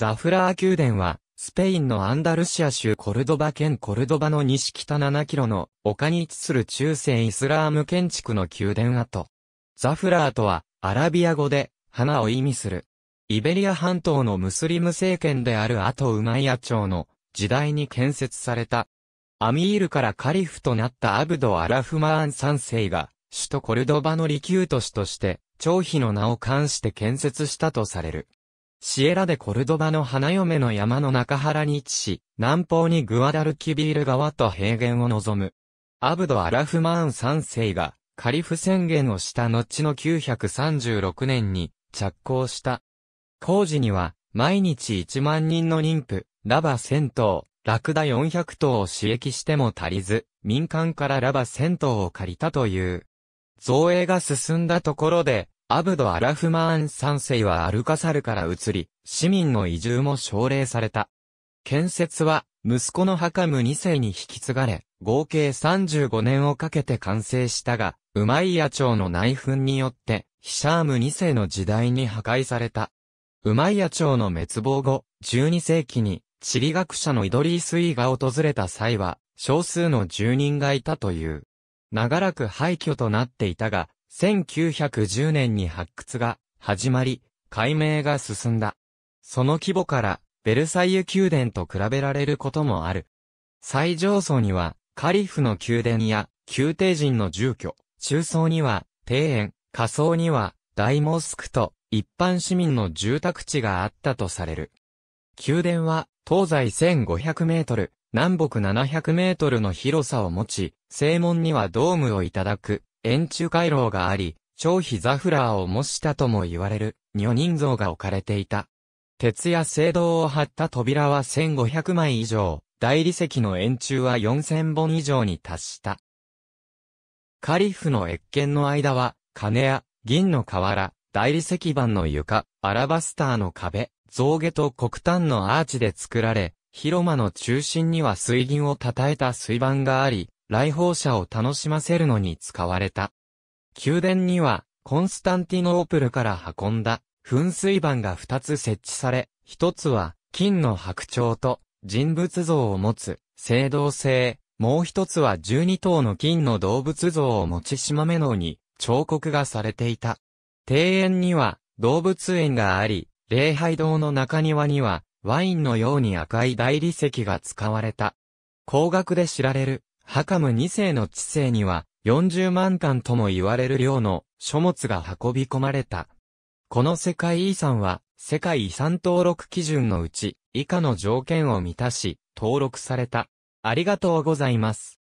ザフラー宮殿は、スペインのアンダルシア州コルドバ県コルドバの西北7キロの丘に位置する中世イスラーム建築の宮殿跡。ザフラーとは、アラビア語で、花を意味する。イベリア半島のムスリム政権であるアトウマイア朝の時代に建設された。アミールからカリフとなったアブド・アラフマーン3世が、首都コルドバの利休都市として、長妃の名を冠して建設したとされる。シエラでコルドバの花嫁の山の中原に位置し、南方にグアダルキビール川と平原を望む。アブド・アラフマーン3世が、カリフ宣言をした後の936年に着工した。工事には、毎日1万人の妊婦、ラバ1000頭、ラクダ400頭を刺激しても足りず、民間からラバ1000頭を借りたという。造営が進んだところで、アブド・アラフマーン3世はアルカサルから移り、市民の移住も奨励された。建設は、息子のハカム2世に引き継がれ、合計35年をかけて完成したが、ウマイヤ朝の内紛によって、ヒシャーム2世の時代に破壊された。ウマイヤ朝の滅亡後、12世紀に、地理学者のイドリースイーが訪れた際は、少数の住人がいたという。長らく廃墟となっていたが、1910年に発掘が始まり、解明が進んだ。その規模から、ベルサイユ宮殿と比べられることもある。最上層には、カリフの宮殿や、宮廷人の住居、中層には、庭園、下層には、大モスクと、一般市民の住宅地があったとされる。宮殿は、東西1500メートル、南北700メートルの広さを持ち、正門にはドームをいただく、円柱回廊があり、超飛ザフラーを模したとも言われる、女人像が置かれていた。鉄や青銅を張った扉は1500枚以上、大理石の円柱は4000本以上に達した。カリフの越見の間は、金や銀の瓦、大理石板の床、アラバスターの壁、象牙と黒炭のアーチで作られ、広間の中心には水銀を称えた水盤があり、来訪者を楽しませるのに使われた。宮殿には、コンスタンティノープルから運んだ噴水板が二つ設置され、一つは金の白鳥と人物像を持つ青銅製、もう一つは12頭の金の動物像を持ち島めのに彫刻がされていた。庭園には動物園があり、礼拝堂の中庭にはワインのように赤い大理石が使われた。高額で知られるハカム2世の知性には、40万巻とも言われる量の書物が運び込まれた。この世界遺産は、世界遺産登録基準のうち、以下の条件を満たし、登録された。ありがとうございます。